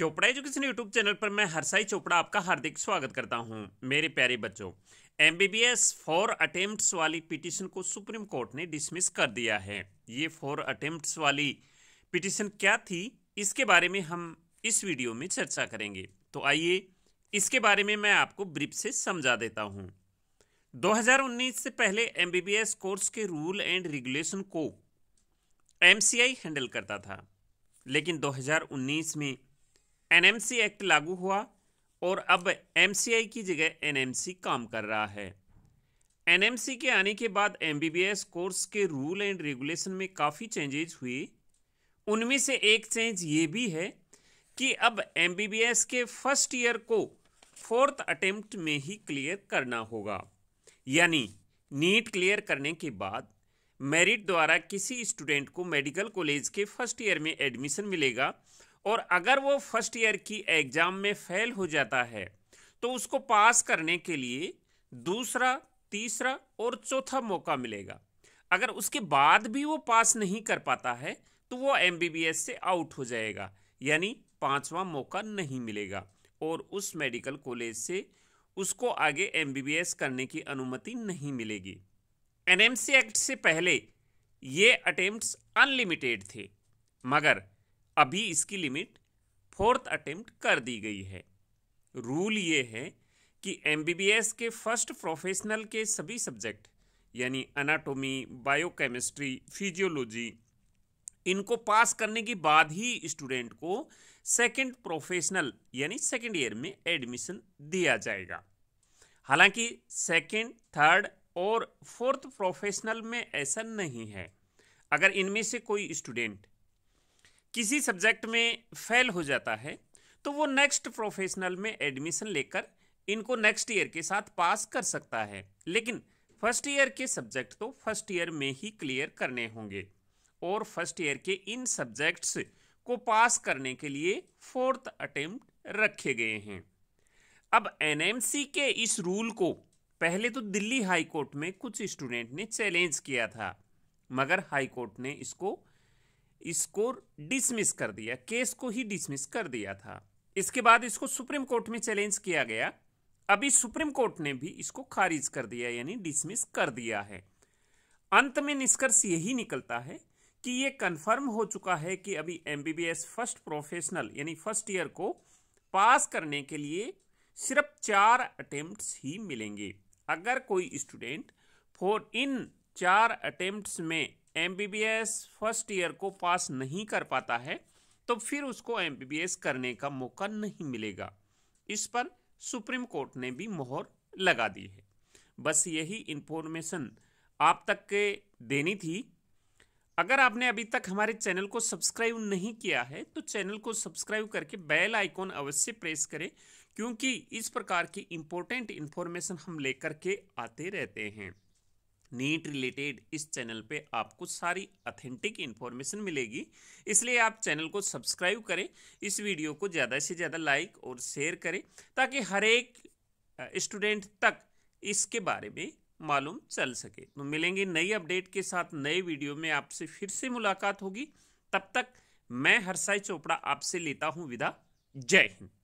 Chopra education YouTube channel पर मैं हरसाई चोपड़ा आपका हार्दिक स्वागत करता हूं मेरे प्यारे बच्चों एमबीबीएस बी बी एस वाली पिटिशन को सुप्रीम कोर्ट ने डिसमिस कर दिया है ये फोर अटेम्प्ट्स वाली पिटिशन क्या थी इसके बारे में हम इस वीडियो में चर्चा करेंगे तो आइए इसके बारे में मैं आपको ब्रीफ से समझा देता हूँ दो से पहले एम कोर्स के रूल एंड रेगुलेशन को एम हैंडल करता था लेकिन दो में एनएमसी एक्ट लागू हुआ और अब एमसीआई की जगह एनएमसी काम कर रहा है एनएमसी के आने के बाद एमबीबीएस कोर्स के रूल एंड रेगुलेशन में काफ़ी चेंजेज हुई उनमें से एक चेंज ये भी है कि अब एमबीबीएस के फर्स्ट ईयर को फोर्थ अटेम्प्ट में ही क्लियर करना होगा यानी नीट क्लियर करने के बाद मेरिट द्वारा किसी स्टूडेंट को मेडिकल कॉलेज के फर्स्ट ईयर में एडमिशन मिलेगा और अगर वो फर्स्ट ईयर की एग्ज़ाम में फेल हो जाता है तो उसको पास करने के लिए दूसरा तीसरा और चौथा मौका मिलेगा अगर उसके बाद भी वो पास नहीं कर पाता है तो वो एम से आउट हो जाएगा यानी पांचवा मौका नहीं मिलेगा और उस मेडिकल कॉलेज से उसको आगे एम करने की अनुमति नहीं मिलेगी एन एक्ट से पहले ये अटेम्प्ट्स अनलिमिटेड थे मगर अभी इसकी लिमिट फोर्थ अटेम्प्ट कर दी गई है रूल ये है कि एम के फर्स्ट प्रोफेशनल के सभी सब्जेक्ट यानी अनाटोमी बायोकेमिस्ट्री फिजियोलॉजी इनको पास करने के बाद ही स्टूडेंट को सेकंड प्रोफेशनल यानी सेकंड ईयर में एडमिशन दिया जाएगा हालांकि सेकंड, थर्ड और फोर्थ प्रोफेशनल में ऐसा नहीं है अगर इनमें से कोई स्टूडेंट किसी सब्जेक्ट में फेल हो जाता है तो वो नेक्स्ट प्रोफेशनल में एडमिशन लेकर इनको नेक्स्ट ईयर के साथ पास कर सकता है लेकिन फर्स्ट ईयर के सब्जेक्ट तो फर्स्ट ईयर में ही क्लियर करने होंगे और फर्स्ट ईयर के इन सब्जेक्ट्स को पास करने के लिए फोर्थ अटेम्प्ट रखे गए हैं अब एनएमसी के इस रूल को पहले तो दिल्ली हाई कोर्ट में कुछ स्टूडेंट ने चैलेंज किया था मगर हाई कोर्ट ने इसको इसको डिसमिस कर दिया केस को ही डिसमिस कर दिया था इसके बाद इसको सुप्रीम कोर्ट में चैलेंज किया गया अभी सुप्रीम कोर्ट ने भी इसको खारिज कर दिया यानी डिसमिस कर दिया है अंत में निष्कर्ष यही निकलता है कि यह कंफर्म हो चुका है कि अभी एमबीबीएस फर्स्ट प्रोफेशनल यानी फर्स्ट ईयर को पास करने के लिए सिर्फ चार अटेम्प्ट्स ही मिलेंगे अगर कोई स्टूडेंट फॉर इन चार अटेम्प्ट्स में एम फर्स्ट ईयर को पास नहीं कर पाता है तो फिर उसको एम करने का मौका नहीं मिलेगा इस पर सुप्रीम कोर्ट ने भी मोहर लगा दी है बस यही इंफॉर्मेशन आप तक के देनी थी अगर आपने अभी तक हमारे चैनल को सब्सक्राइब नहीं किया है तो चैनल को सब्सक्राइब करके बेल आइकॉन अवश्य प्रेस करें क्योंकि इस प्रकार की इंपॉर्टेंट इंफॉर्मेशन हम लेकर के आते रहते हैं नीट रिलेटेड इस चैनल पे आपको सारी अथेंटिक इन्फॉर्मेशन मिलेगी इसलिए आप चैनल को सब्सक्राइब करें इस वीडियो को ज़्यादा से ज़्यादा लाइक और शेयर करें ताकि हर एक स्टूडेंट तक इसके बारे में मालूम चल सके तो मिलेंगे नई अपडेट के साथ नए वीडियो में आपसे फिर से मुलाकात होगी तब तक मैं हर्षाई चोपड़ा आपसे लेता हूँ विदा जय हिंद